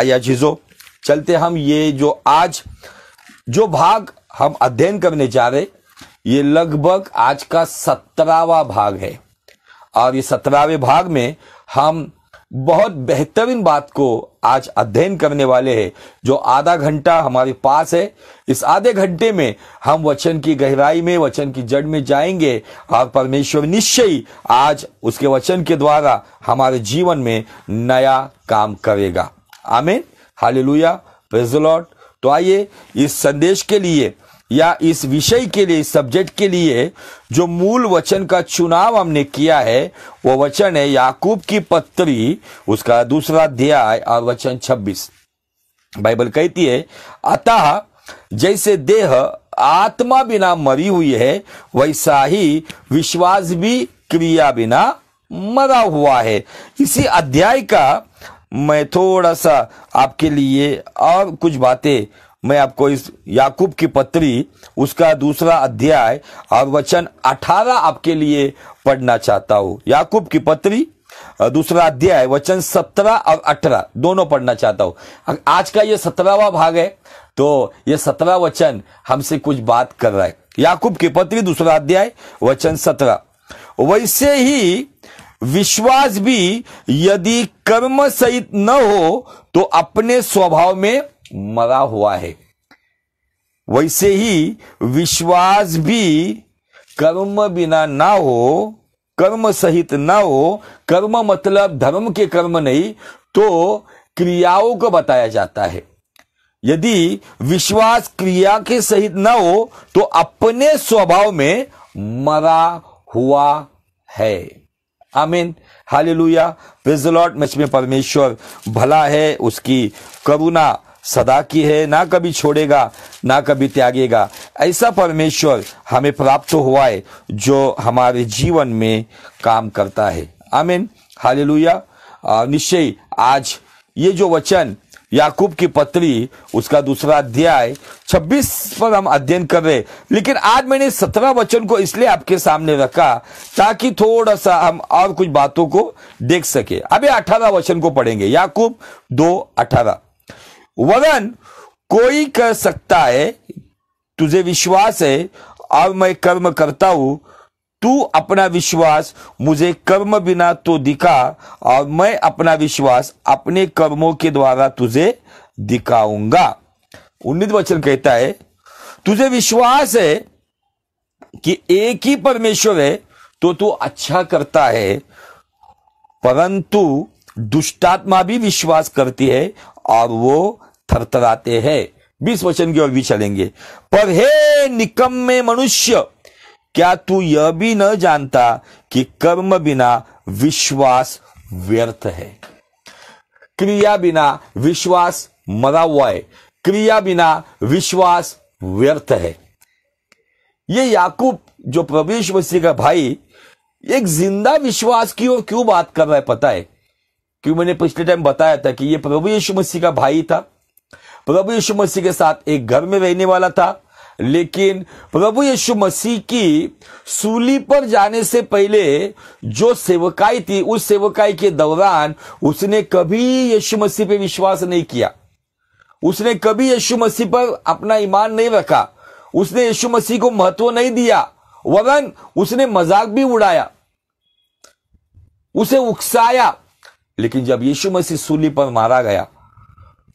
आया चीजों चलते हम ये जो आज जो भाग हम अध्ययन करने जा रहे ये लगभग आज का सत्रहवा भाग है और ये सत्रहवें भाग में हम बहुत बेहतरीन बात को आज अध्ययन करने वाले हैं जो आधा घंटा हमारे पास है इस आधे घंटे में हम वचन की गहराई में वचन की जड़ में जाएंगे और परमेश्वर निश्चय आज उसके वचन के द्वारा हमारे जीवन में नया काम करेगा आमीन हालेलुया प्रेज लॉर्ड तो आइए इस संदेश के लिए या इस विषय के लिए इस सब्जेक्ट के लिए जो मूल वचन का चुनाव हमने किया है वो वचन है याकूब की पत्री उसका दूसरा अध्याय और वचन 26 बाइबल कहती है अतः जैसे देह आत्मा बिना मरी हुई है वैसा ही विश्वास भी क्रिया बिना मरा हुआ है इसी अध्याय का मैं थोड़ा सा आपके लिए और कुछ बातें मैं आपको इस याकूब की पत्री उसका दूसरा अध्याय और वचन 18 आपके लिए पढ़ना चाहता हूँ याकूब की पत्री दूसरा अध्याय वचन 17 और 18 दोनों पढ़ना चाहता हूं आज का ये सत्रहवा भाग है तो ये सत्रह वचन हमसे कुछ बात कर रहा है याकूब की पत्री दूसरा अध्याय वचन सत्रह वैसे ही विश्वास भी यदि कर्म सहित न हो तो अपने स्वभाव में मरा हुआ है वैसे ही विश्वास भी कर्म बिना ना हो कर्म सहित ना हो कर्म मतलब धर्म के कर्म नहीं तो क्रियाओं को बताया जाता है यदि विश्वास क्रिया के सहित ना हो तो अपने स्वभाव में मरा हुआ है आमीन हालेलुया प्रेज द लॉर्ड मुझ में परमेश्वर भला है उसकी करुणा सदा की है ना कभी छोड़ेगा ना कभी त्यागेगा ऐसा परमेश्वर हमें प्राप्त हुआ है जो हमारे जीवन में काम करता है आमीन हालेलुया निश्चय आज ये जो वचन याकूब की पत्री उसका दूसरा अध्याय 26 पर हम अध्ययन कर रहे लेकिन आज मैंने 17 वचन को इसलिए आपके सामने रखा ताकि थोड़ा सा हम और कुछ बातों को देख सके अभी 18 वचन को पढ़ेंगे याकूब दो अठारह वरन कोई कर सकता है तुझे विश्वास है और मैं कर्म करता हूं तू अपना विश्वास मुझे कर्म बिना तो दिखा और मैं अपना विश्वास अपने कर्मों के द्वारा तुझे दिखाऊंगा उन्नीत वचन कहता है तुझे विश्वास है कि एक ही परमेश्वर है तो तू अच्छा करता है परंतु दुष्टात्मा भी विश्वास करती है और वो थरथराते हैं बीस वचन की ओर भी चलेंगे पर हे निकम्मे मनुष्य क्या तू यह भी न जानता कि कर्म बिना विश्वास व्यर्थ है क्रिया बिना विश्वास मरा हुआ है क्रिया बिना विश्वास व्यर्थ है ये याकूब जो प्रवेश मसीह का भाई एक जिंदा विश्वास की ओर क्यों बात कर रहा है पता है क्यों मैंने पिछले टाइम बताया था कि ये प्रभु यीशु मसीह का भाई था प्रभु यीशु मसीह के साथ एक घर में रहने वाला था लेकिन प्रभु यीशु मसीह की सूली पर जाने से पहले जो सेवकाई थी उस सेवकाई के दौरान उसने कभी यीशु मसीह पे विश्वास नहीं किया उसने कभी यीशु मसीह पर अपना ईमान नहीं रखा उसने यीशु मसीह को महत्व नहीं दिया वरन उसने मजाक भी उड़ाया उसे उकसाया लेकिन जब यीशु मसीह सूली पर मारा गया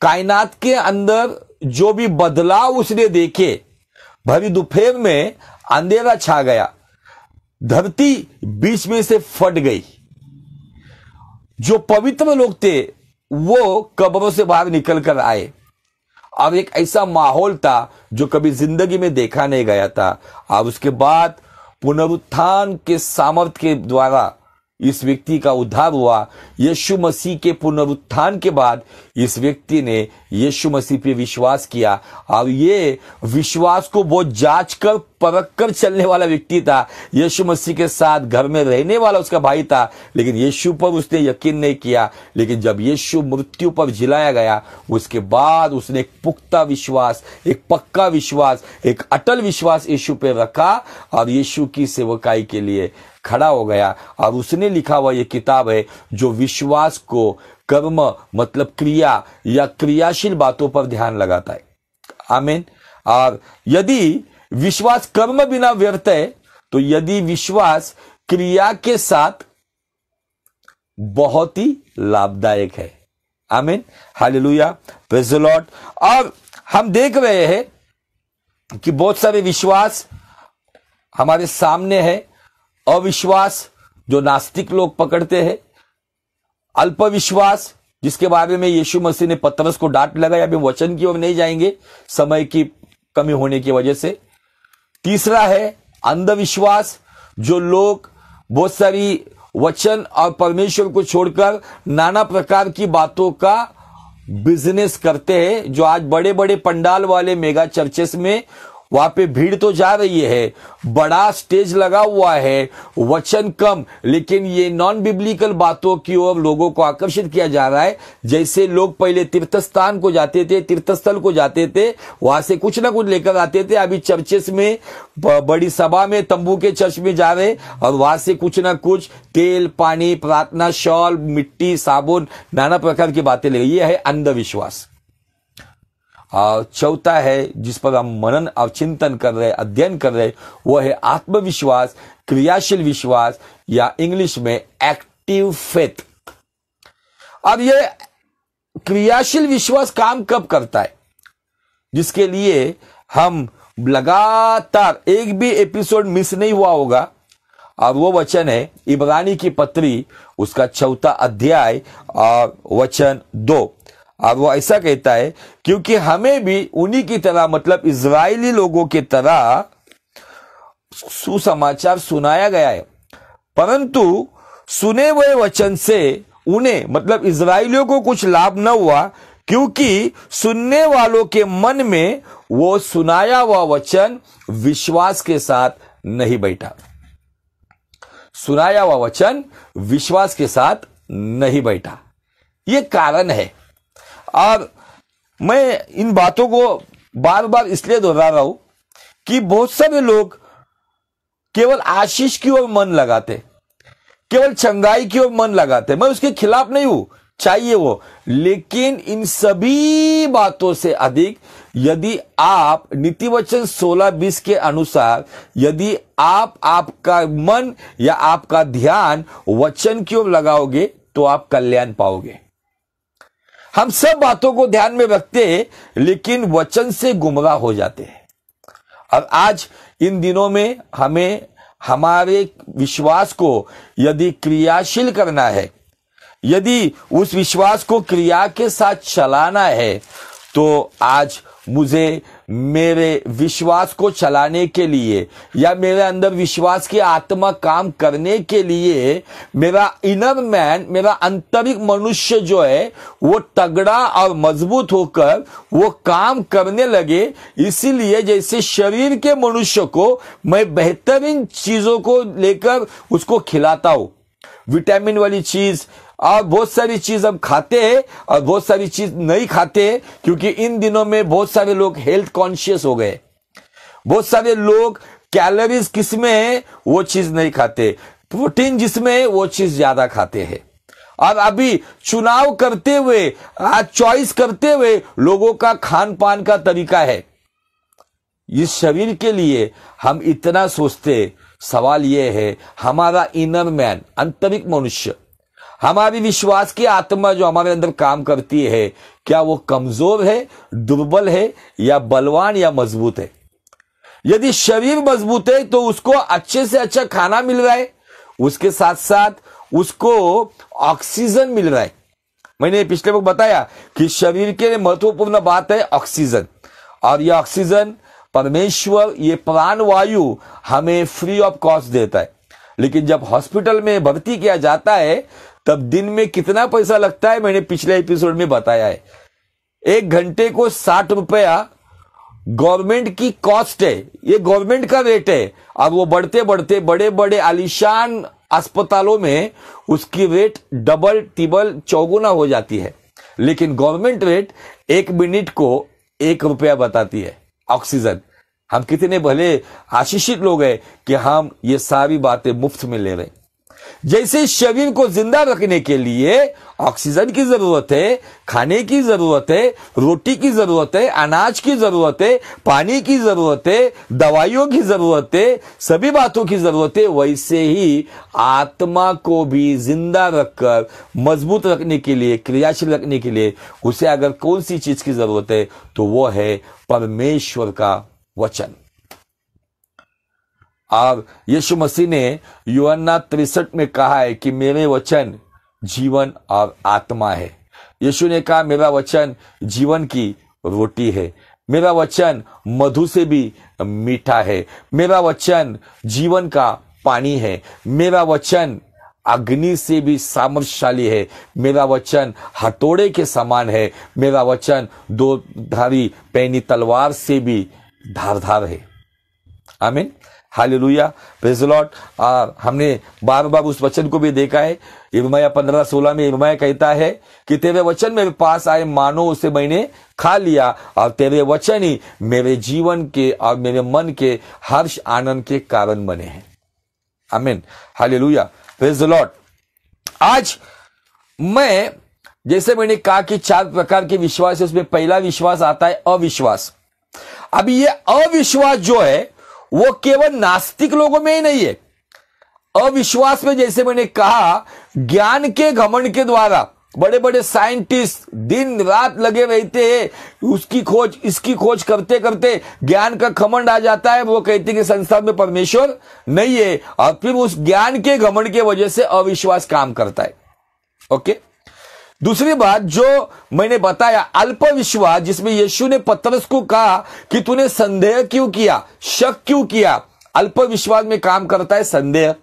कायनात के अंदर जो भी बदलाव उसने देखे भरी दोपहर में अंधेरा छा गया धरती बीच में से फट गई जो पवित्र लोग थे वो कब्रों से बाहर निकल कर आए और एक ऐसा माहौल था जो कभी जिंदगी में देखा नहीं गया था और उसके बाद पुनरुत्थान के सामर्थ्य के द्वारा इस व्यक्ति का उद्धार हुआ यीशु मसीह के पुनरुत्थान के बाद इस व्यक्ति ने यीशु मसीह पे विश्वास किया और ये विश्वास को बहुत जांच कर परख कर चलने वाला व्यक्ति था यीशु मसीह के साथ घर में रहने वाला उसका भाई था लेकिन यीशु पर उसने यकीन नहीं किया लेकिन जब यीशु मृत्यु पर जिलाया गया उसके बाद उसने एक पुख्ता विश्वास एक पक्का विश्वास एक अटल विश्वास यीशु पे रखा और यीशु की सेवकाई के लिए खड़ा हो गया और उसने लिखा हुआ ये किताब है जो विश्वास को कर्म मतलब क्रिया या क्रियाशील बातों पर ध्यान लगाता है आमीन और यदि विश्वास कर्म बिना व्यर्थ है तो यदि विश्वास क्रिया के साथ बहुत ही लाभदायक है आमीन हालेलुया प्रेज लॉर्ड और हम देख रहे हैं कि बहुत सारे विश्वास हमारे सामने है अविश्वास जो नास्तिक लोग पकड़ते हैं अल्पविश्वास जिसके बारे में यीशु मसीह ने पत्रस को डांट लगाया अभी वचन की ओर नहीं जाएंगे समय की कमी होने की वजह से तीसरा है अंधविश्वास जो लोग बहुत सारी वचन और परमेश्वर को छोड़कर नाना प्रकार की बातों का बिजनेस करते हैं जो आज बड़े बड़े पंडाल वाले मेगा चर्चेस में वहां पे भीड़ तो जा रही है बड़ा स्टेज लगा हुआ है वचन कम लेकिन ये नॉन बिब्लिकल बातों की ओर लोगों को आकर्षित किया जा रहा है जैसे लोग पहले तीर्थ स्थान को जाते थे तीर्थस्थल को जाते थे वहां से कुछ ना कुछ लेकर आते थे अभी चर्चेस में बड़ी सभा में तंबू के चर्च में जा रहे और वहां से कुछ ना कुछ तेल पानी प्रार्थना शॉल मिट्टी साबुन नाना प्रकार की बातें ले ये है अंधविश्वास चौथा है जिस पर हम मनन और चिंतन कर रहे अध्ययन कर रहे वो है आत्मविश्वास क्रियाशील विश्वास या इंग्लिश में एक्टिव फेथ अब ये क्रियाशील विश्वास काम कब करता है जिसके लिए हम लगातार एक भी एपिसोड मिस नहीं हुआ होगा और वो वचन है इब्रानी की पत्री उसका चौथा अध्याय और वचन दो अब वो ऐसा कहता है क्योंकि हमें भी उन्हीं की तरह मतलब इसराइली लोगों की तरह सुसमाचार सुनाया गया है परंतु सुने हुए वचन से उन्हें मतलब इसराइलियों को कुछ लाभ न हुआ क्योंकि सुनने वालों के मन में वो सुनाया हुआ वचन विश्वास के साथ नहीं बैठा सुनाया हुआ वचन विश्वास के साथ नहीं बैठा ये कारण है और मैं इन बातों को बार बार इसलिए दोहरा रहा हूं कि बहुत सारे लोग केवल आशीष की ओर मन लगाते केवल चंगाई की ओर मन लगाते मैं उसके खिलाफ नहीं हूं चाहिए वो लेकिन इन सभी बातों से अधिक यदि आप नीति वचन सोलह बीस के अनुसार यदि आप आपका मन या आपका ध्यान वचन की ओर लगाओगे तो आप कल्याण पाओगे हम सब बातों को ध्यान में रखते हैं लेकिन वचन से गुमराह हो जाते हैं और आज इन दिनों में हमें हमारे विश्वास को यदि क्रियाशील करना है यदि उस विश्वास को क्रिया के साथ चलाना है तो आज मुझे मेरे विश्वास को चलाने के लिए या मेरे अंदर विश्वास की आत्मा काम करने के लिए मेरा इनर मैन मेरा आंतरिक मनुष्य जो है वो तगड़ा और मजबूत होकर वो काम करने लगे इसीलिए जैसे शरीर के मनुष्य को मैं बेहतरीन चीजों को लेकर उसको खिलाता हूं विटामिन वाली चीज और बहुत सारी चीज हम खाते हैं और बहुत सारी चीज नहीं खाते हैं क्योंकि इन दिनों में बहुत सारे लोग हेल्थ कॉन्शियस हो गए बहुत सारे लोग कैलोरीज किसमें है वो चीज नहीं खाते प्रोटीन जिसमें है वो चीज ज्यादा खाते हैं और अभी चुनाव करते हुए आज चॉइस करते हुए लोगों का खान पान का तरीका है इस शरीर के लिए हम इतना सोचते सवाल यह है हमारा इनर मैन आंतरिक मनुष्य हमारी विश्वास की आत्मा जो हमारे अंदर काम करती है क्या वो कमजोर है दुर्बल है या बलवान या मजबूत है यदि शरीर मजबूत है तो उसको अच्छे से अच्छा खाना मिल रहा है उसके साथ साथ उसको ऑक्सीजन मिल रहा है मैंने पिछले वक्त बताया कि शरीर के लिए महत्वपूर्ण बात है ऑक्सीजन और ये ऑक्सीजन परमेश्वर ये प्राण वायु हमें फ्री ऑफ कॉस्ट देता है लेकिन जब हॉस्पिटल में भर्ती किया जाता है तब दिन में कितना पैसा लगता है मैंने पिछले एपिसोड में बताया है एक घंटे को साठ रुपया गवर्नमेंट की कॉस्ट है ये गवर्नमेंट का रेट है और वो बढ़ते बढ़ते बड़े बड़े आलिशान अस्पतालों में उसकी रेट डबल टिबल चौगुना हो जाती है लेकिन गवर्नमेंट रेट एक मिनट को एक रुपया बताती है ऑक्सीजन हम कितने भले आशीषित लोग हैं कि हम ये सारी बातें मुफ्त में ले रहे हैं जैसे शरीर को जिंदा रखने के लिए ऑक्सीजन की जरूरत है खाने की जरूरत है रोटी की जरूरत है अनाज की जरूरत है पानी की जरूरत है दवाइयों की जरूरत है सभी बातों की जरूरत है वैसे ही आत्मा को भी जिंदा रखकर मजबूत रखने के लिए क्रियाशील रखने के लिए उसे अगर कौन सी चीज की जरूरत है तो वो है परमेश्वर का वचन और यीशु मसीह ने युवना तिरसठ में कहा है कि मेरे वचन जीवन और आत्मा है यीशु ने कहा मेरा वचन जीवन की रोटी है मेरा वचन मधु से भी मीठा है मेरा वचन जीवन का पानी है मेरा वचन अग्नि से भी सामर्थ्यशाली है मेरा वचन हथौड़े के समान है मेरा वचन दो धारी पैनी तलवार से भी धारधार है आमीन हाली लुया प्रेसलॉट और हमने बार बार उस वचन को भी देखा है इमया पंद्रह सोलह में इमया कहता है कि तेरे वचन मेरे पास आए मानो उसे मैंने खा लिया और तेरे वचन ही मेरे जीवन के और मेरे मन के हर्ष आनंद के कारण बने हैं अमीन हाली लुया प्रेसलॉट आज मैं जैसे मैंने कहा कि चार प्रकार के विश्वास है उसमें पहला विश्वास आता है अविश्वास अभी ये अविश्वास जो है वो केवल नास्तिक लोगों में ही नहीं है अविश्वास में जैसे मैंने कहा ज्ञान के घमंड के द्वारा बड़े बड़े साइंटिस्ट दिन रात लगे रहते हैं उसकी खोज इसकी खोज करते करते ज्ञान का खमंड आ जाता है वो कहते कि संसार में परमेश्वर नहीं है और फिर उस ज्ञान के घमंड के वजह से अविश्वास काम करता है ओके दूसरी बात जो मैंने बताया अल्प विश्वास जिसमें यीशु ने पतरस को कहा कि तूने संदेह क्यों किया शक क्यों किया अल्प विश्वास में काम करता है संदेह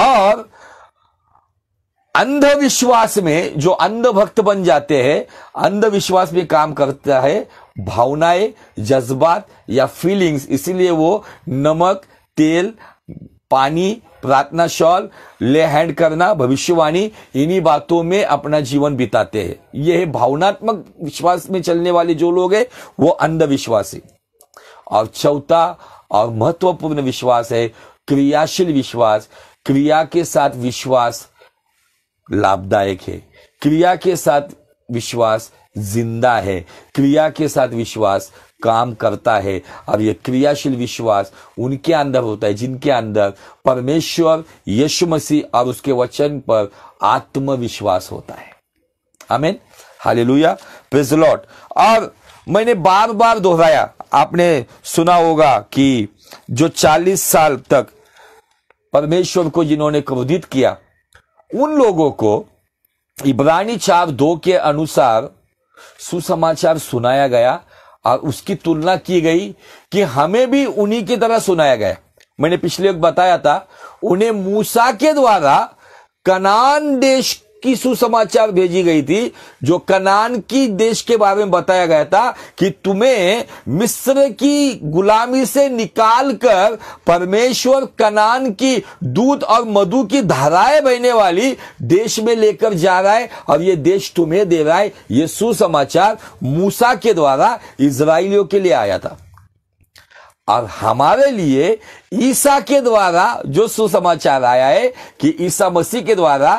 और अंधविश्वास में जो अंधभक्त बन जाते हैं अंधविश्वास में काम करता है भावनाएं जज्बात या फीलिंग्स इसीलिए वो नमक तेल पानी प्रार्थना शॉल ले हैंड करना भविष्यवाणी इन्हीं बातों में अपना जीवन बिताते हैं यह भावनात्मक विश्वास में चलने वाले जो लोग हैं वो अंधविश्वासी और चौथा और महत्वपूर्ण विश्वास है क्रियाशील विश्वास क्रिया के साथ विश्वास लाभदायक है क्रिया के साथ विश्वास जिंदा है क्रिया के साथ विश्वास काम करता है और यह क्रियाशील विश्वास उनके अंदर होता है जिनके अंदर परमेश्वर यशु मसीह और उसके वचन पर आत्मविश्वास होता है अमेन हालेलुया प्रेज लॉर्ड और मैंने बार बार दोहराया आपने सुना होगा कि जो 40 साल तक परमेश्वर को जिन्होंने क्रोधित किया उन लोगों को इब्रानी चार दो के अनुसार सुसमाचार सुनाया गया उसकी तुलना की गई कि हमें भी उन्हीं की तरह सुनाया गया मैंने पिछले वक्त बताया था उन्हें मूसा के द्वारा कनान देश की सुसमाचार भेजी गई थी जो कनान की देश के बारे में बताया गया था कि तुम्हें मिस्र की गुलामी से निकाल कर परमेश्वर कनान की दूध और मधु की धाराएं बहने वाली देश में लेकर जा रहा है और ये देश तुम्हें दे रहा है ये सुसमाचार मूसा के द्वारा इसराइलियों के लिए आया था और हमारे लिए ईसा के द्वारा जो सुसमाचार आया है कि ईसा मसीह के द्वारा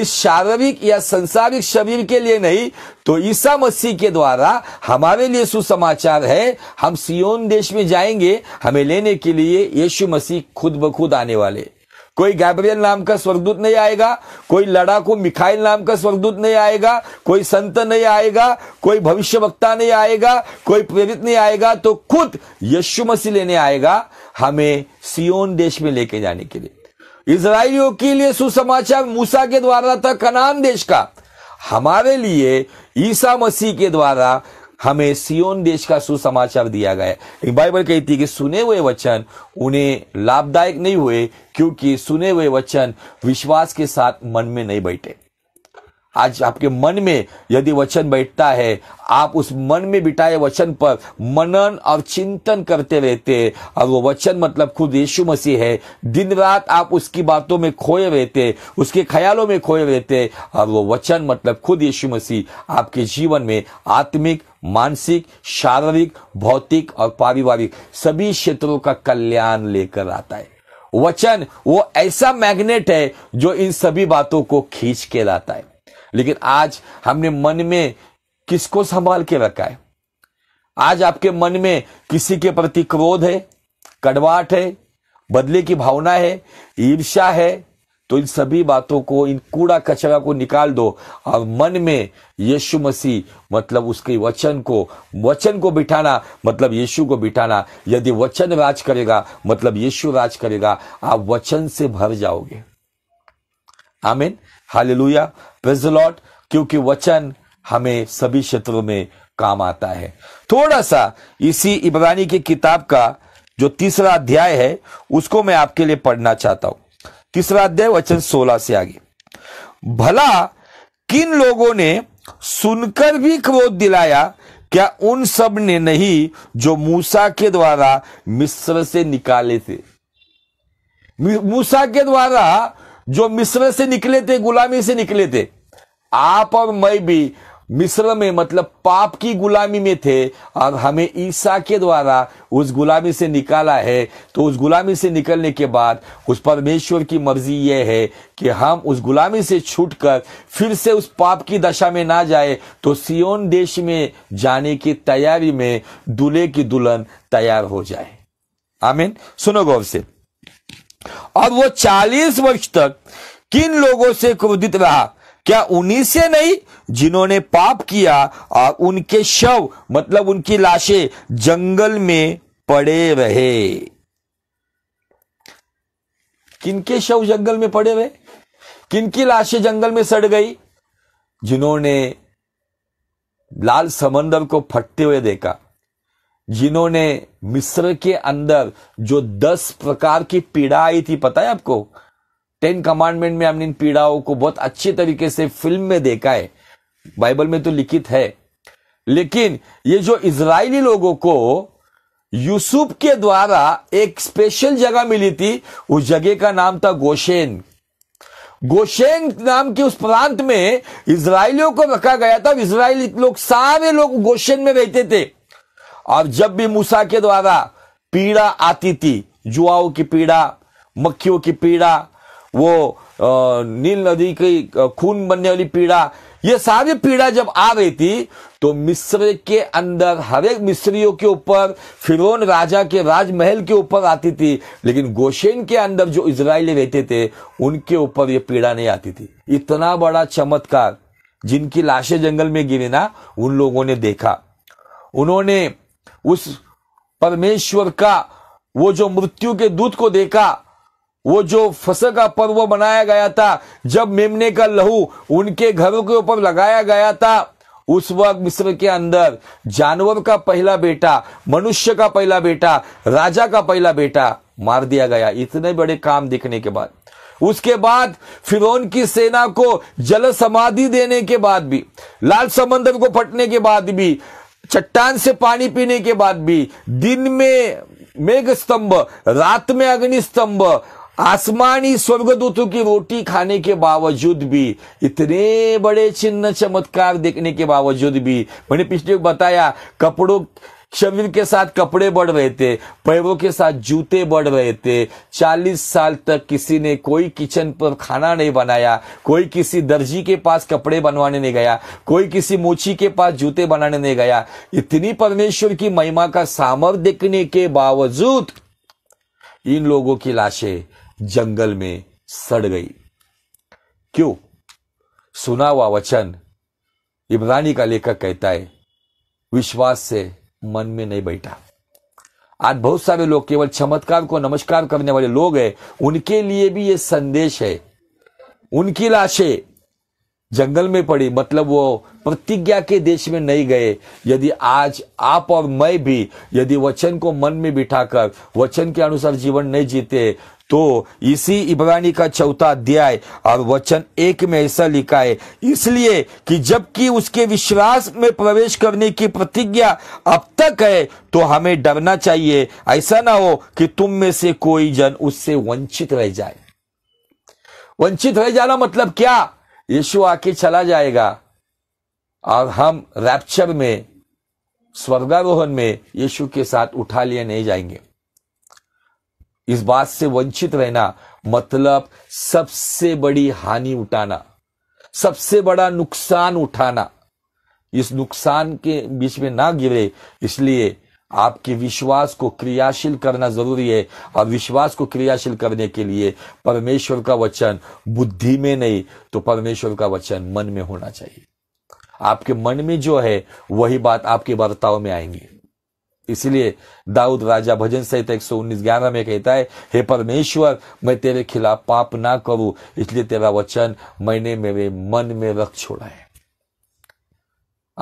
इस शारीरिक या संसारिक शरीर के लिए नहीं तो ईसा मसीह के द्वारा हमारे लिए सुसमाचार है हम सियोन देश में जाएंगे हमें लेने के लिए यीशु मसीह खुद ब खुद आने वाले कोई गैब्रियल नाम का स्वर्गदूत नहीं आएगा कोई लड़ाकू मिखाइल नाम का स्वर्गदूत नहीं आएगा कोई संत नहीं आएगा कोई भविष्य वक्ता नहीं आएगा कोई प्रेरित नहीं आएगा तो खुद यशु मसीह लेने आएगा हमें सियोन देश में लेके जाने के लिए इसराइलियों के लिए सुसमाचार मूसा के द्वारा था कनान देश का हमारे लिए ईसा मसीह के द्वारा हमें सियोन देश का सुसमाचार दिया गया है बाइबल कहती है कि सुने हुए वचन उन्हें लाभदायक नहीं हुए क्योंकि सुने हुए वचन विश्वास के साथ मन में नहीं बैठे आज आपके मन में यदि वचन बैठता है आप उस मन में बिठाए वचन पर मनन और चिंतन करते रहते हैं और वो वचन मतलब खुद यीशु मसीह है दिन रात आप उसकी बातों में खोए रहते उसके ख्यालों में खोए रहते और वो वचन मतलब खुद यीशु मसीह आपके जीवन में आत्मिक मानसिक शारीरिक भौतिक और पारिवारिक सभी क्षेत्रों का कल्याण लेकर आता है वचन वो ऐसा मैग्नेट है जो इन सभी बातों को खींच के लाता है लेकिन आज हमने मन में किसको संभाल के रखा है आज आपके मन में किसी के प्रति क्रोध है कड़वाहट है बदले की भावना है ईर्ष्या है तो इन सभी बातों को इन कूड़ा कचरा को निकाल दो और मन में यीशु मसीह मतलब उसके वचन को वचन को बिठाना मतलब यीशु को बिठाना यदि वचन राज करेगा मतलब यीशु राज करेगा आप वचन से भर जाओगे आमीन हालेलुया प्रेजलॉट क्योंकि वचन हमें सभी क्षेत्रों में काम आता है थोड़ा सा इसी इब्रानी की किताब का जो तीसरा अध्याय है उसको मैं आपके लिए पढ़ना चाहता हूं तीसरा अध्याय वचन सोलह से आगे भला किन लोगों ने सुनकर भी क्रोध दिलाया क्या उन सब ने नहीं जो मूसा के द्वारा मिस्र से निकाले थे मूसा के द्वारा जो मिस्र से निकले थे गुलामी से निकले थे आप और मैं भी मिस्र में मतलब पाप की गुलामी में थे और हमें ईसा के द्वारा उस गुलामी से निकाला है तो उस गुलामी से निकलने के बाद उस परमेश्वर की मर्जी यह है कि हम उस गुलामी से छूटकर फिर से उस पाप की दशा में ना जाए तो सियोन देश में जाने की तैयारी में दूल्हे की दुल्हन तैयार हो जाए आमीन सुनो गौर से और वो चालीस वर्ष तक किन लोगों से क्रोधित रहा क्या उन्हीं से नहीं जिन्होंने पाप किया और उनके शव मतलब उनकी लाशें जंगल में पड़े रहे किनके शव जंगल में पड़े रहे किनकी लाशें जंगल में सड़ गई जिन्होंने लाल समंदर को फटते हुए देखा जिन्होंने मिस्र के अंदर जो दस प्रकार की पीड़ा आई थी पता है आपको टेन कमांडमेंट में हमने इन पीड़ाओं को बहुत अच्छे तरीके से फिल्म में देखा है बाइबल में तो लिखित है लेकिन ये जो इजरायली लोगों को यूसुफ के द्वारा एक स्पेशल जगह मिली थी उस जगह का नाम था गोशेन गोशेन नाम के उस प्रांत में इसराइलियों को रखा गया था इसराइली लोग सारे लोग गोशेन में रहते थे और जब भी मूसा के द्वारा पीड़ा आती थी जुआओं की पीड़ा मक्खियों की पीड़ा वो नील नदी की खून बनने वाली पीड़ा ये सारी पीड़ा जब आ रही थी तो मिस्र के अंदर हर एक मिस्रियों के ऊपर फिरोन राजा के राजमहल के ऊपर आती थी लेकिन गोशेन के अंदर जो इसराइली रहते थे उनके ऊपर ये पीड़ा नहीं आती थी इतना बड़ा चमत्कार जिनकी लाशें जंगल में गिरी ना उन लोगों ने देखा उन्होंने उस परमेश्वर का वो जो मृत्यु के दूत को देखा वो जो फसल का पर्व बनाया गया था जब मेमने का लहू उनके घरों के ऊपर लगाया गया था उस वक्त मिस्र के अंदर जानवर का पहला बेटा मनुष्य का पहला बेटा राजा का पहला बेटा मार दिया गया इतने बड़े काम देखने के बाद उसके बाद फिर की सेना को जल समाधि देने के बाद भी लाल समंदर को फटने के बाद भी चट्टान से पानी पीने के बाद भी दिन में मेघ स्तंभ रात में अग्नि स्तंभ आसमानी स्वर्गदूतों की रोटी खाने के बावजूद भी इतने बड़े चिन्ह चमत्कार देखने के बावजूद भी मैंने पिछले बताया कपड़ों शरीर के साथ कपड़े बढ़ रहे थे पैरों के साथ जूते बढ़ रहे थे चालीस साल तक किसी ने कोई किचन पर खाना नहीं बनाया कोई किसी दर्जी के पास कपड़े बनवाने नहीं गया कोई किसी मोची के पास जूते बनाने नहीं गया इतनी परमेश्वर की महिमा का सामर्थ देखने के बावजूद इन लोगों की लाशें जंगल में सड़ गई क्यों सुना हुआ वचन इब्रानी का लेखक कहता है विश्वास से मन में नहीं बैठा आज बहुत सारे लोग केवल चमत्कार को नमस्कार करने वाले लोग हैं उनके लिए भी ये संदेश है उनकी लाशें जंगल में पड़ी मतलब वो प्रतिज्ञा के देश में नहीं गए यदि आज आप और मैं भी यदि वचन को मन में बिठाकर वचन के अनुसार जीवन नहीं जीते तो इसी इब्रानी का चौथा अध्याय और वचन एक में ऐसा लिखा है इसलिए कि जबकि उसके विश्वास में प्रवेश करने की प्रतिज्ञा अब तक है तो हमें डरना चाहिए ऐसा ना हो कि तुम में से कोई जन उससे वंचित रह जाए वंचित रह जाना मतलब क्या यीशु आके चला जाएगा और हम रैप्चर में स्वर्गारोहण में यीशु के साथ उठा लिए नहीं जाएंगे इस बात से वंचित रहना मतलब सबसे बड़ी हानि उठाना सबसे बड़ा नुकसान उठाना इस नुकसान के बीच में ना गिरे इसलिए आपके विश्वास को क्रियाशील करना जरूरी है और विश्वास को क्रियाशील करने के लिए परमेश्वर का वचन बुद्धि में नहीं तो परमेश्वर का वचन मन में होना चाहिए आपके मन में जो है वही बात आपके बर्ताव में आएंगी इसलिए दाऊद राजा भजन सहित एक सौ उन्नीस ग्यारह में कहता है हे परमेश्वर मैं तेरे खिलाफ पाप ना करूं इसलिए तेरा वचन मैंने मेरे मन में रख छोड़ा है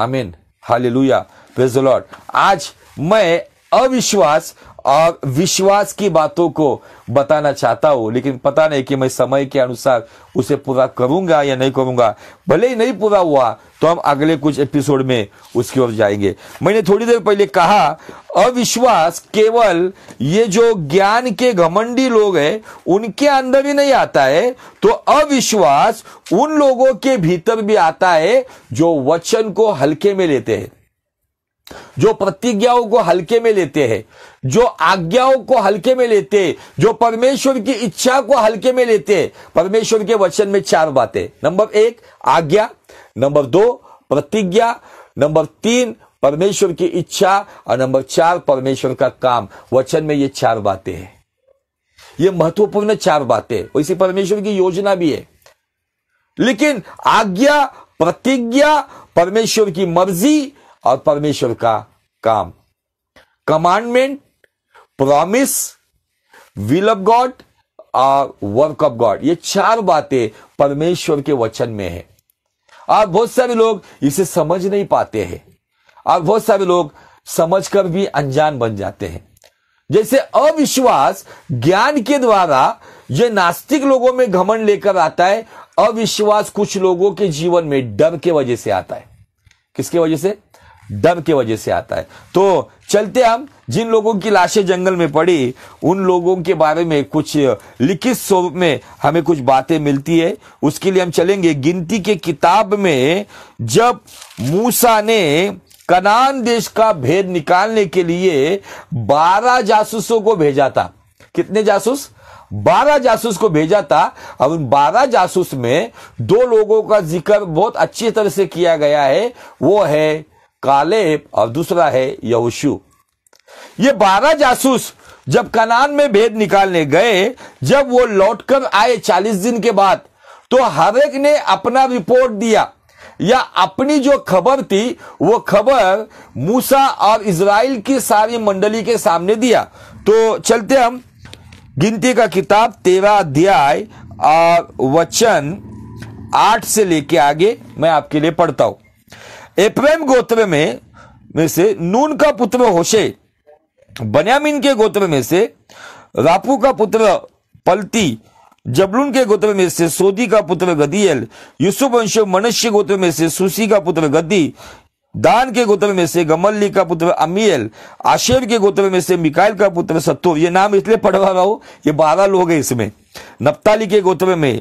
आमीन हालेलुया प्रेज लॉर्ड आज मैं अविश्वास और विश्वास की बातों को बताना चाहता हूं लेकिन पता नहीं कि मैं समय के अनुसार उसे पूरा करूंगा या नहीं करूंगा भले ही नहीं पूरा हुआ तो हम अगले कुछ एपिसोड में उसकी ओर जाएंगे मैंने थोड़ी देर पहले कहा अविश्वास केवल ये जो ज्ञान के घमंडी लोग हैं उनके अंदर ही नहीं आता है तो अविश्वास उन लोगों के भीतर भी आता है जो वचन को हल्के में लेते हैं जो प्रतिज्ञाओं को हल्के में लेते हैं जो आज्ञाओं को हल्के में लेते जो परमेश्वर की इच्छा को हल्के में लेते परमेश्वर के वचन में चार बातें नंबर एक आज्ञा नंबर दो प्रतिज्ञा नंबर तीन परमेश्वर की इच्छा और नंबर चार परमेश्वर का काम वचन में ये चार बातें हैं ये महत्वपूर्ण चार बातें वैसे परमेश्वर की योजना भी है लेकिन आज्ञा प्रतिज्ञा परमेश्वर की मर्जी और परमेश्वर का काम commandment promise will of God और वर्क ऑफ गॉड ये चार बातें परमेश्वर के वचन में है और बहुत सारे लोग इसे समझ नहीं पाते हैं और बहुत सारे लोग समझकर भी अनजान बन जाते हैं जैसे अविश्वास ज्ञान के द्वारा ये नास्तिक लोगों में घमंड लेकर आता है अविश्वास कुछ लोगों के जीवन में डर के वजह से आता है किसके वजह से दम के वजह से आता है तो चलते हम जिन लोगों की लाशें जंगल में पड़ी उन लोगों के बारे में कुछ लिखित स्वरूप में हमें कुछ बातें मिलती है उसके लिए हम चलेंगे गिनती के किताब में जब मूसा ने कनान देश का भेद निकालने के लिए बारह जासूसों को भेजा था कितने जासूस बारह जासूस को भेजा था अब उन बारह जासूस में दो लोगों का जिक्र बहुत अच्छी तरह से किया गया है वो है कालेब और दूसरा है यहोशू ये बारह जासूस जब कनान में भेद निकालने गए जब वो लौटकर आए चालीस दिन के बाद तो हर एक ने अपना रिपोर्ट दिया या अपनी जो खबर थी वो खबर मूसा और इसराइल की सारी मंडली के सामने दिया तो चलते हम गिनती का किताब तेरा अध्याय और वचन आठ से लेके आगे मैं आपके लिए पढ़ता हूं एप्रैम गोत्र में में से नून का पुत्र होशे बन्यामीन के गोत्र में से रापू का पुत्र पलती जबलून के गोत्र में से सोदी का पुत्र गदियल यूसुफ वंश मनुष्य गोत्र में से सुसी का पुत्र गद्दी दान के गोत्र में से गमल्ली का पुत्र अमियल आशेर के गोत्र में से मिकाइल का पुत्र सत्तो ये नाम इसलिए पढ़वा रहा हूं ये बारह लोग हैं इसमें नप्ताली के गोत्र में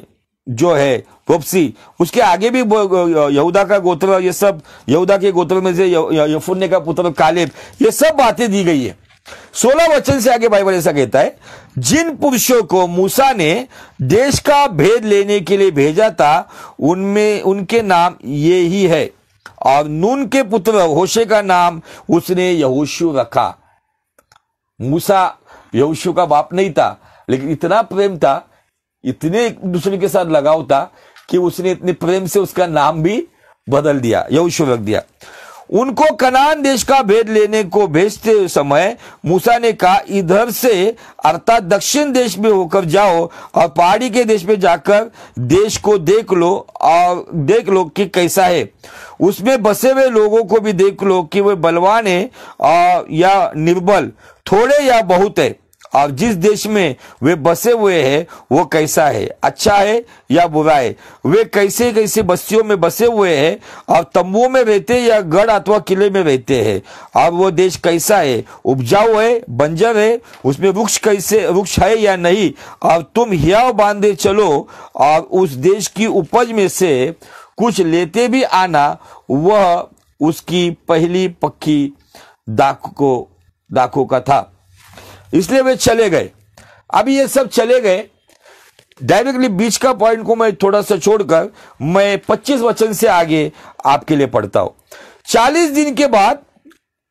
जो है वोपसी उसके आगे भी यहूदा का गोत्र ये सब यहूदा के गोत्र में से यफुन्ने का पुत्र कालेब ये सब बातें दी गई है सोलह वचन से आगे बाइबल ऐसा कहता है जिन पुरुषों को मूसा ने देश का भेद लेने के लिए भेजा था उनमें उनके नाम ये ही है और नून के पुत्र होशे का नाम उसने यहोशु रखा मूसा यहोशु का बाप नहीं था लेकिन इतना प्रेम था इतने एक दूसरे के साथ लगाव था कि उसने इतने प्रेम से उसका नाम भी बदल दिया यहोशू रख दिया उनको कनान देश का भेद लेने को भेजते समय मूसा ने कहा इधर से अर्थात दक्षिण देश में होकर जाओ और पहाड़ी के देश में जाकर देश को देख लो और देख लो कि कैसा है उसमें बसे हुए लोगों को भी देख लो कि वे बलवान है या निर्बल थोड़े या बहुत है और जिस देश में वे बसे हुए हैं वो कैसा है अच्छा है या बुरा है वे कैसे कैसे बस्तियों में बसे हुए हैं और तंबुओं में रहते या गढ़ अथवा किले में रहते हैं और वो देश कैसा है उपजाऊ है बंजर है उसमें वृक्ष कैसे वृक्ष है या नहीं और तुम हियाव बांधे चलो और उस देश की उपज में से कुछ लेते भी आना वह उसकी पहली पक्की दाख को दाखों का था इसलिए वे चले गए अभी ये सब चले गए डायरेक्टली बीच का पॉइंट को मैं थोड़ा सा छोड़कर मैं 25 वचन से आगे आपके लिए पढ़ता हूं 40 दिन के बाद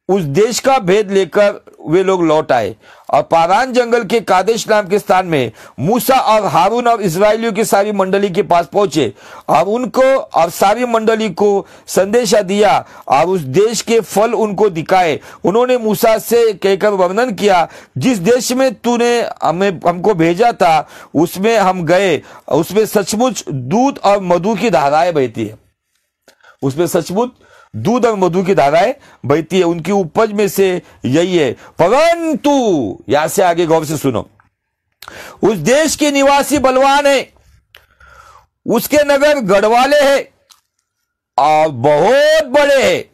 उस देश का भेद लेकर वे लोग लौट आए और पारान जंगल के कादेश नाम के स्थान में मूसा और हारून और इसराइलियों की सारी मंडली के पास पहुंचे और उनको और सारी मंडली को संदेशा दिया और उस देश के फल उनको दिखाए उन्होंने मूसा से कहकर वर्णन किया जिस देश में तूने हमें हमको भेजा था उसमें हम गए उसमें सचमुच दूध और मधु की धाराएं बहती है उसमें सचमुच दूध और मधु की धाराएं बहती है उनकी उपज में से यही है परंतु यहां से आगे गौर से सुनो उस देश के निवासी बलवान है उसके नगर गढ़वाले है और बहुत बड़े है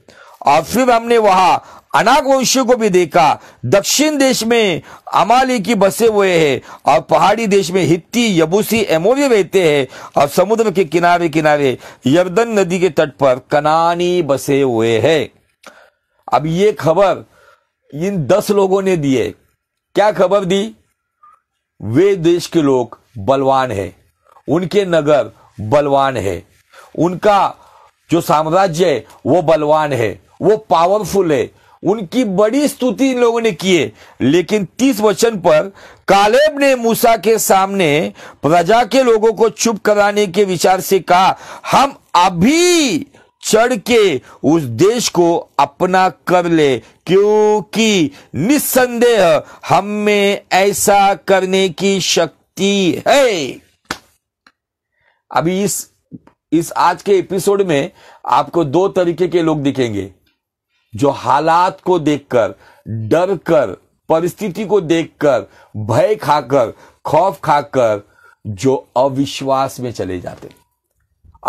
और फिर हमने वहां अनागवंशियों को भी देखा दक्षिण देश में अमाली की बसे हुए हैं और पहाड़ी देश में हित्ती यबूसी एमोवी रहते हैं और समुद्र के किनारे किनारे यर्दन नदी के तट पर कनानी बसे हुए हैं अब ये खबर इन दस लोगों ने दी है क्या खबर दी वे देश के लोग बलवान है उनके नगर बलवान है उनका जो साम्राज्य है वो बलवान है वो पावरफुल है उनकी बड़ी स्तुति इन लोगों ने किए लेकिन तीस वचन पर कालेब ने मूसा के सामने प्रजा के लोगों को चुप कराने के विचार से कहा हम अभी चढ़ के उस देश को अपना कर ले क्योंकि निस्संदेह हम में ऐसा करने की शक्ति है अभी इस इस आज के एपिसोड में आपको दो तरीके के लोग दिखेंगे जो हालात को देखकर डर कर परिस्थिति को देखकर भय खाकर खौफ खाकर जो अविश्वास में चले जाते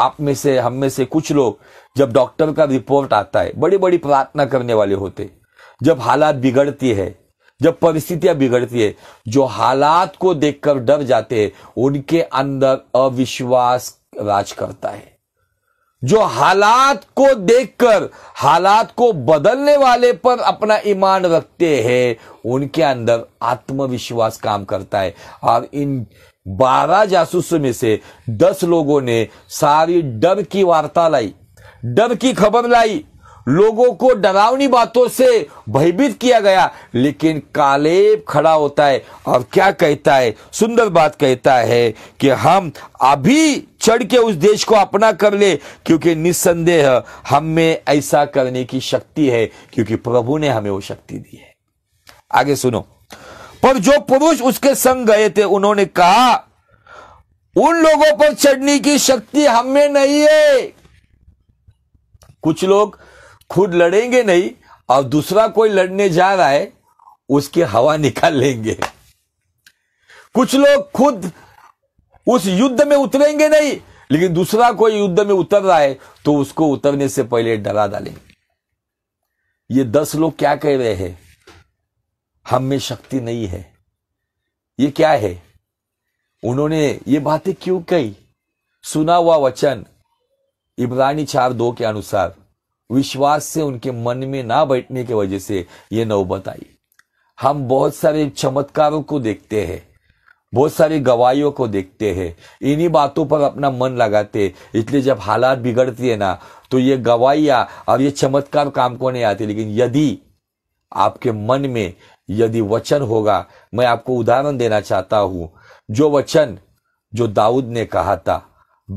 आप में से हम में से कुछ लोग जब डॉक्टर का रिपोर्ट आता है बड़ी बड़ी प्रार्थना करने वाले होते जब हालात बिगड़ती है जब परिस्थितियां बिगड़ती है जो हालात को देखकर डर जाते हैं उनके अंदर अविश्वास राज करता है जो हालात को देखकर हालात को बदलने वाले पर अपना ईमान रखते हैं उनके अंदर आत्मविश्वास काम करता है और इन बारह जासूसों में से दस लोगों ने सारी डर की वार्ता लाई डर की खबर लाई लोगों को डरावनी बातों से भयभीत किया गया लेकिन कालेब खड़ा होता है और क्या कहता है सुंदर बात कहता है कि हम अभी चढ़ के उस देश को अपना कर ले क्योंकि निस्संदेह हम में ऐसा करने की शक्ति है क्योंकि प्रभु ने हमें वो शक्ति दी है आगे सुनो पर जो पुरुष उसके संग गए थे उन्होंने कहा उन लोगों पर चढ़ने की शक्ति हमें नहीं है कुछ लोग खुद लड़ेंगे नहीं और दूसरा कोई लड़ने जा रहा है उसकी हवा निकाल लेंगे कुछ लोग खुद उस युद्ध में उतरेंगे नहीं लेकिन दूसरा कोई युद्ध में उतर रहा है तो उसको उतरने से पहले डरा डालेंगे ये दस लोग क्या कह रहे हैं हम में शक्ति नहीं है ये क्या है उन्होंने ये बातें क्यों कही सुना हुआ वचन इब्रानी चार दो के अनुसार विश्वास से उनके मन में ना बैठने की वजह से ये नौबत आई हम बहुत सारे चमत्कारों को देखते हैं बहुत सारी गवाहियों को देखते हैं इन्हीं बातों पर अपना मन लगाते इसलिए जब हालात बिगड़ती है ना तो ये गवाहियाँ और ये चमत्कार काम को नहीं आते लेकिन यदि आपके मन में यदि वचन होगा मैं आपको उदाहरण देना चाहता हूँ जो वचन जो दाऊद ने कहा था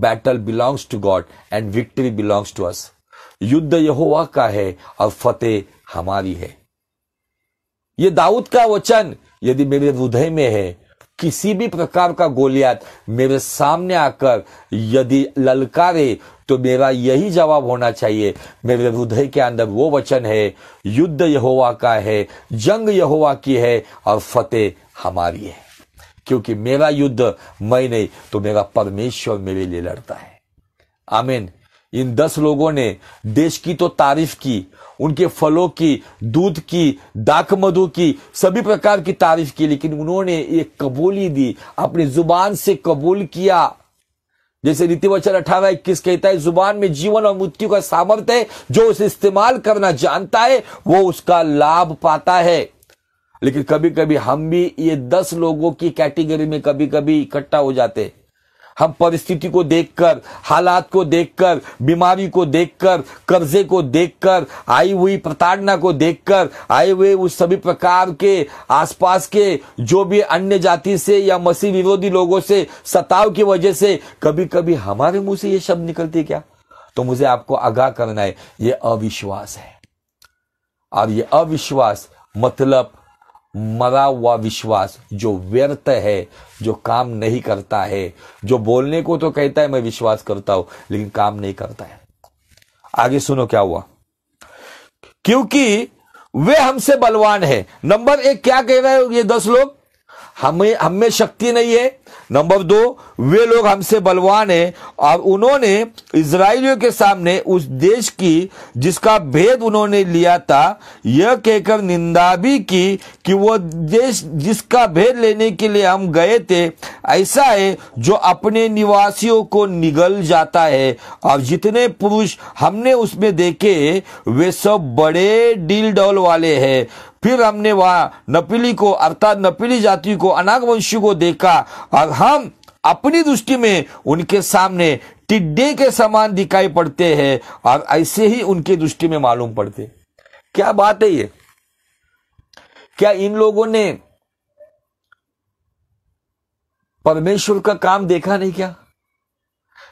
battle belongs to God and victory belongs to us युद्ध यहोवा का है और फतेह हमारी है ये दाऊद का वचन यदि मेरे हृदय में है किसी भी प्रकार का गोलियात मेरे सामने आकर यदि ललकारे तो मेरा यही जवाब होना चाहिए मेरे हृदय के अंदर वो वचन है युद्ध यहोवा का है जंग यहोवा की है और फतेह हमारी है क्योंकि मेरा युद्ध मैं नहीं तो मेरा परमेश्वर मेरे लिए लड़ता है आमीन इन दस लोगों ने देश की तो तारीफ की उनके फलों की दूध की दाक मधु की सभी प्रकार की तारीफ की लेकिन उन्होंने एक कबूली दी अपनी जुबान से कबूल किया जैसे नीति बच्चन अठारह इक्कीस कहता है जुबान में जीवन और मृत्यु का सामर्थ्य है जो उसे इस्तेमाल करना जानता है वो उसका लाभ पाता है लेकिन कभी कभी हम भी ये दस लोगों की कैटेगरी में कभी कभी इकट्ठा हो जाते हैं हम परिस्थिति को देखकर हालात को देखकर बीमारी को देखकर कर्जे को देखकर आई हुई प्रताड़ना को देखकर आए हुए उस सभी प्रकार के आसपास के जो भी अन्य जाति से या मसीह विरोधी लोगों से सताव की वजह से कभी कभी हमारे मुंह से ये शब्द निकलते क्या तो मुझे आपको आगाह करना है ये अविश्वास है और ये अविश्वास मतलब मरा हुआ विश्वास जो व्यर्थ है जो काम नहीं करता है जो बोलने को तो कहता है मैं विश्वास करता हूं लेकिन काम नहीं करता है आगे सुनो क्या हुआ क्योंकि वे हमसे बलवान है नंबर एक क्या कह रहे हो ये दस लोग हमें हमें शक्ति नहीं है नंबर दो वे लोग हमसे बलवान है और उन्होंने इसराइलियों के सामने उस देश की जिसका भेद उन्होंने लिया था यह कहकर निंदा भी की कि वो देश जिसका भेद लेने के लिए हम गए थे ऐसा है जो अपने निवासियों को निगल जाता है और जितने पुरुष हमने उसमें देखे वे सब बड़े डील डॉल वाले हैं फिर हमने वह नपीली को अर्थात नपीली जाति को अनागवंशी को देखा और हम अपनी दृष्टि में उनके सामने टिड्डे के समान दिखाई पड़ते हैं और ऐसे ही उनकी दृष्टि में मालूम पड़ते क्या बात है ये क्या इन लोगों ने परमेश्वर का काम देखा नहीं क्या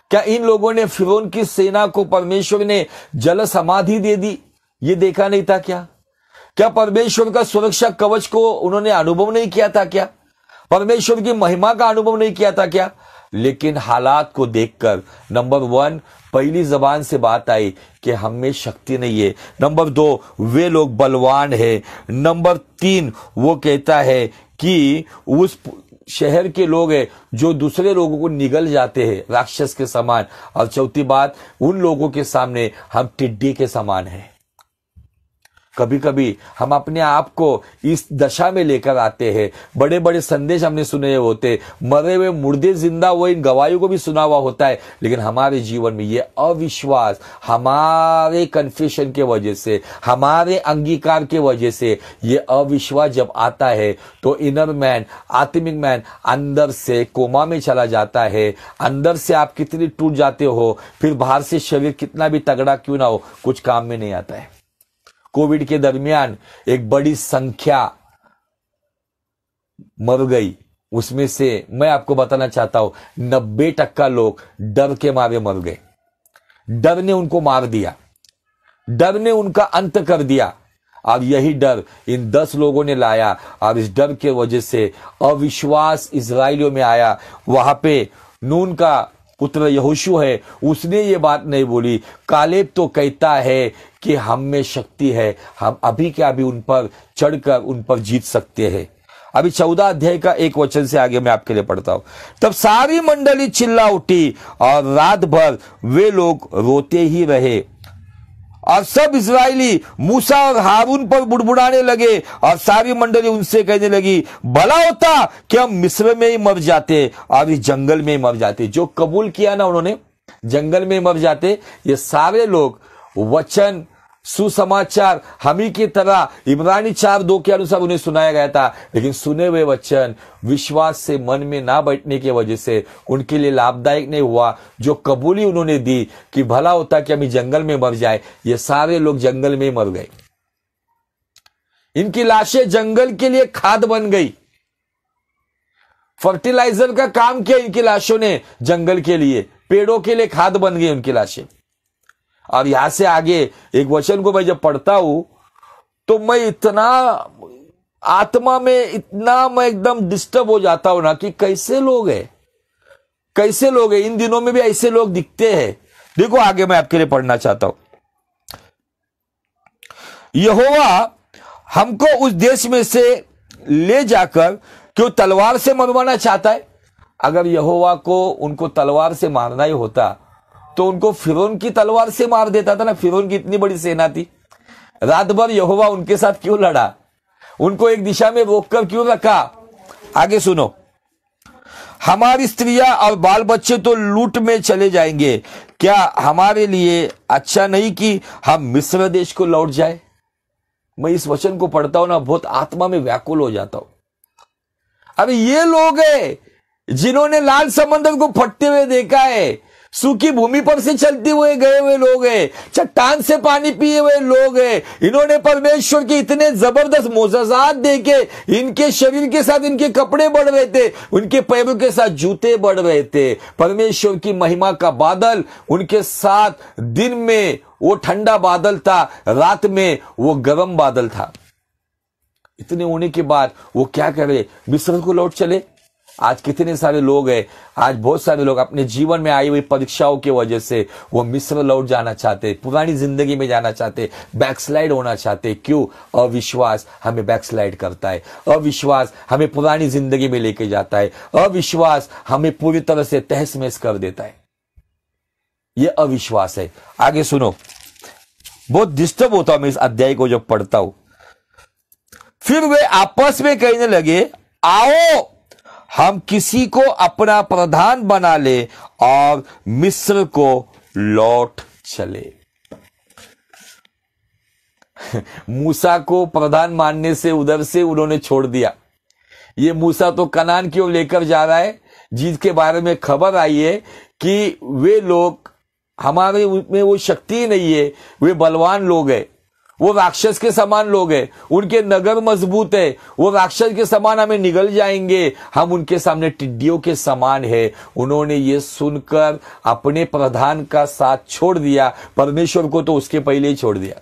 क्या इन लोगों ने फिरोन की सेना को परमेश्वर ने जल समाधि दे दी ये देखा नहीं था क्या क्या परमेश्वर का सुरक्षा कवच को उन्होंने अनुभव नहीं किया था क्या परमेश्वर की महिमा का अनुभव नहीं किया था क्या लेकिन हालात को देखकर नंबर वन पहली जबान से बात आई कि हम में शक्ति नहीं है नंबर दो वे लोग बलवान है नंबर तीन वो कहता है कि उस शहर के लोग हैं जो दूसरे लोगों को निगल जाते हैं राक्षस के समान और चौथी बात उन लोगों के सामने हम टिड्डी के समान हैं कभी कभी हम अपने आप को इस दशा में लेकर आते हैं बड़े बड़े संदेश हमने सुने होते मरे हुए मुर्दे जिंदा हुए इन गवाहियों को भी सुना हुआ होता है लेकिन हमारे जीवन में ये अविश्वास हमारे कन्फ्यूशन के वजह से हमारे अंगीकार के वजह से ये अविश्वास जब आता है तो इनर मैन आत्मिक मैन अंदर से कोमा में चला जाता है अंदर से आप कितनी टूट जाते हो फिर बाहर से शरीर कितना भी तगड़ा क्यों ना हो कुछ काम में नहीं आता है कोविड के दरमियान एक बड़ी संख्या मर गई उसमें से मैं आपको बताना चाहता हूं नब्बे टक्का लोग डर के मारे मर गए डर ने उनको मार दिया डर ने उनका अंत कर दिया और यही डर इन दस लोगों ने लाया और इस डर के वजह से अविश्वास इसराइलियों में आया वहां पे नून का पुत्र यहोशु है उसने ये बात नहीं बोली कालेब तो कहता है कि हम में शक्ति है हम अभी क्या अभी उन पर चढ़कर उन पर जीत सकते हैं अभी चौदह अध्याय का एक वचन से आगे मैं आपके लिए पढ़ता हूं तब सारी मंडली चिल्ला उठी और रात भर वे लोग रोते ही रहे और सब इसराइली मूसा और हारून पर बुड़बुड़ाने लगे और सारी मंडली उनसे कहने लगी भला होता कि हम मिस्र में ही मर जाते और इस जंगल में ही मर जाते जो कबूल किया ना उन्होंने जंगल में मर जाते ये सारे लोग वचन सुसमाचार हम ही की तरह इमरानी चार दो के अनुसार उन्हें सुनाया गया था लेकिन सुने हुए वचन विश्वास से मन में ना बैठने की वजह से उनके लिए लाभदायक नहीं हुआ जो कबूली उन्होंने दी कि भला होता कि हम जंगल में मर जाए ये सारे लोग जंगल में मर गए इनकी लाशें जंगल के लिए खाद बन गई फर्टिलाइजर का काम किया इनकी लाशों ने जंगल के लिए पेड़ों के लिए खाद बन गई उनकी लाशें अब यहां से आगे एक वचन को मैं जब पढ़ता हूं तो मैं इतना आत्मा में इतना मैं एकदम डिस्टर्ब हो जाता हूं ना कि कैसे लोग हैं कैसे लोग हैं इन दिनों में भी ऐसे लोग दिखते हैं देखो आगे मैं आपके लिए पढ़ना चाहता हूं यहोवा हमको उस देश में से ले जाकर क्यों तलवार से मरवाना चाहता है अगर यहोवा को उनको तलवार से मारना ही होता तो उनको फिरोन की तलवार से मार देता था ना फिर की इतनी बड़ी सेना थी रात भर यहोवा उनके साथ क्यों लड़ा उनको एक दिशा में रोककर क्यों रखा आगे सुनो हमारी स्त्रियां और बाल बच्चे तो लूट में चले जाएंगे क्या हमारे लिए अच्छा नहीं कि हम मिस्र देश को लौट जाए मैं इस वचन को पढ़ता हूं ना बहुत आत्मा में व्याकुल हो जाता हूं अब ये लोग है जिन्होंने लाल समंदर को फटते हुए देखा है सूखी भूमि पर से चलते हुए गए हुए लोग हैं चट्टान से पानी पिए हुए लोग हैं इन्होंने परमेश्वर के इतने जबरदस्त मोजाजात देखे इनके शरीर के साथ इनके कपड़े बढ़ रहे थे उनके पैरों के साथ जूते बढ़ रहे थे परमेश्वर की महिमा का बादल उनके साथ दिन में वो ठंडा बादल था रात में वो गर्म बादल था इतने होने के बाद वो क्या करे मिस्र को लौट चले आज कितने सारे लोग हैं आज बहुत सारे लोग अपने जीवन में आई हुई परीक्षाओं की वजह से वो मिस्र लौट जाना चाहते पुरानी जिंदगी में जाना चाहते बैकस्लाइड होना चाहते क्यों अविश्वास हमें बैकस्लाइड करता है अविश्वास हमें पुरानी जिंदगी में लेके जाता है अविश्वास हमें पूरी तरह से तहस महस कर देता है यह अविश्वास है आगे सुनो बहुत डिस्टर्ब होता हूं मैं इस अध्याय को जब पढ़ता हूं फिर वे आपस में कहने लगे आओ हम किसी को अपना प्रधान बना ले और मिस्र को लौट चले मूसा को प्रधान मानने से उधर से उन्होंने छोड़ दिया ये मूसा तो कनान की ओर लेकर जा रहा है जिसके बारे में खबर आई है कि वे लोग हमारे में वो शक्ति नहीं है वे बलवान लोग हैं वो राक्षस के समान लोग हैं उनके नगर मजबूत है वो राक्षस के समान हमें निगल जाएंगे हम उनके सामने टिड्डियों के समान है उन्होंने ये सुनकर अपने प्रधान का साथ छोड़ दिया परमेश्वर को तो उसके पहले ही छोड़ दिया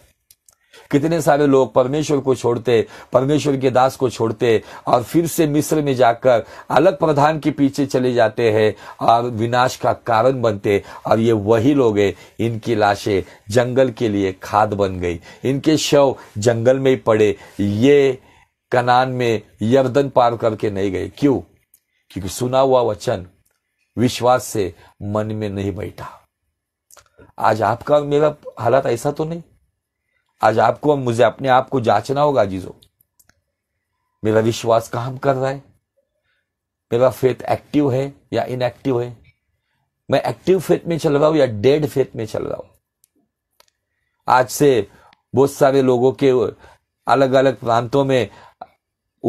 कितने सारे लोग परमेश्वर को छोड़ते परमेश्वर के दास को छोड़ते और फिर से मिस्र में जाकर अलग प्रधान के पीछे चले जाते हैं और विनाश का कारण बनते और ये वही लोग हैं इनकी लाशें जंगल के लिए खाद बन गई इनके शव जंगल में ही पड़े ये कनान में यर्दन पार करके नहीं गए क्यों क्योंकि सुना हुआ वचन विश्वास से मन में नहीं बैठा आज आपका मेरा हालात ऐसा तो नहीं आज आपको और मुझे अपने आप को जांचना होगा जीजो मेरा विश्वास काम कर रहा है मेरा फेथ एक्टिव है या इनएक्टिव है मैं एक्टिव फेथ में चल रहा हूं या डेड फेथ में चल रहा हूं आज से बहुत सारे लोगों के अलग अलग प्रांतों में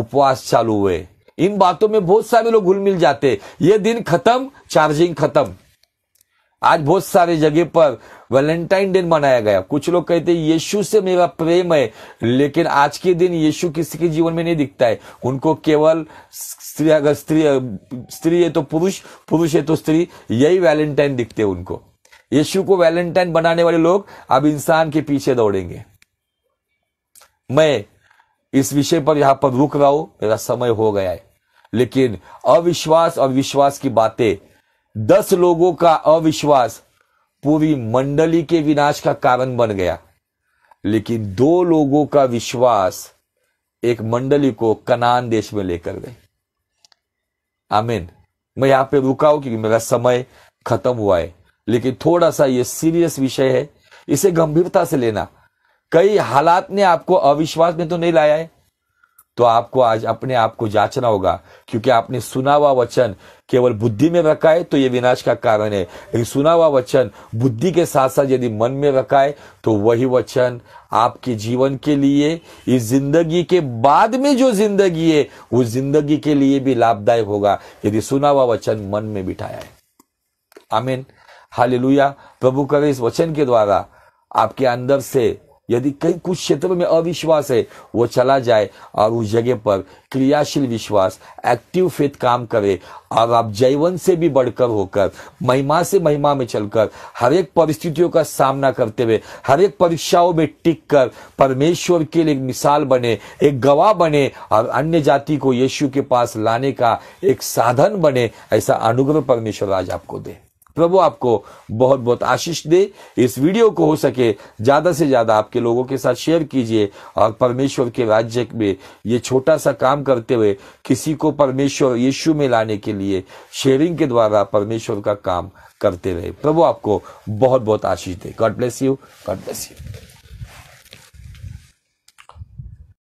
उपवास चालू हुए इन बातों में बहुत सारे लोग घुल मिल जाते ये दिन खत्म चार्जिंग खत्म आज बहुत सारे जगह पर वैलेंटाइन डे मनाया गया कुछ लोग कहते हैं यीशु से मेरा प्रेम है लेकिन आज के दिन यीशु किसी के जीवन में नहीं दिखता है उनको केवल स्त्री अगर स्त्री स्त्री है तो पुरुष पुरुष है तो स्त्री यही वैलेंटाइन दिखते हैं उनको यीशु को वैलेंटाइन बनाने वाले लोग अब इंसान के पीछे दौड़ेंगे मैं इस विषय पर यहां पर रुक रहा हूं मेरा समय हो गया है लेकिन अविश्वास और विश्वास की बातें दस लोगों का अविश्वास पूरी मंडली के विनाश का कारण बन गया लेकिन दो लोगों का विश्वास एक मंडली को कनान देश में लेकर गए आमीन मैं यहां पे रुका हूं क्योंकि मेरा समय खत्म हुआ है लेकिन थोड़ा सा ये सीरियस विषय है इसे गंभीरता से लेना कई हालात ने आपको अविश्वास में तो नहीं लाया है तो आपको आज अपने आप को जांचना होगा क्योंकि आपने सुना हुआ वचन केवल बुद्धि में रखा है तो ये विनाश का कारण है लेकिन सुना हुआ वचन बुद्धि के साथ साथ यदि मन में रखा है तो वही वचन आपके जीवन के लिए इस जिंदगी के बाद में जो जिंदगी है वो जिंदगी के लिए भी लाभदायक होगा यदि सुना हुआ वचन मन में बिठाया है आमीन हालेलुया प्रभु करे इस वचन के द्वारा आपके अंदर से यदि कई कुछ क्षेत्रों में अविश्वास है वो चला जाए और उस जगह पर क्रियाशील विश्वास एक्टिव फेथ काम करे और आप जैवन से भी बढ़कर होकर महिमा से महिमा में चलकर हर एक परिस्थितियों का सामना करते हुए हर एक परीक्षाओं में टिक कर परमेश्वर के लिए एक मिसाल बने एक गवाह बने और अन्य जाति को यीशु के पास लाने का एक साधन बने ऐसा अनुग्रह परमेश्वर आज आपको दे प्रभु आपको बहुत बहुत आशीष दे इस वीडियो को हो सके ज़्यादा से ज़्यादा आपके लोगों के साथ शेयर कीजिए और परमेश्वर के राज्य में ये छोटा सा काम करते हुए किसी को परमेश्वर यीशु में लाने के लिए शेयरिंग के द्वारा परमेश्वर का काम करते रहे प्रभु आपको बहुत बहुत आशीष दे God bless you God bless you